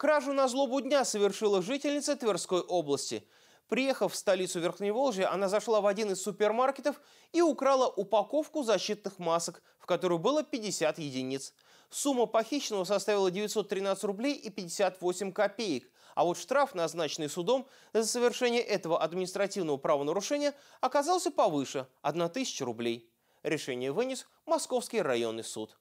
Кражу на злобу дня совершила жительница Тверской области. Приехав в столицу Верхневолжья, она зашла в один из супермаркетов и украла упаковку защитных масок, в которую было 50 единиц. Сумма похищенного составила 913 рублей и 58 копеек, а вот штраф, назначенный судом за совершение этого административного правонарушения, оказался повыше – 1000 рублей. Решение вынес Московский районный суд.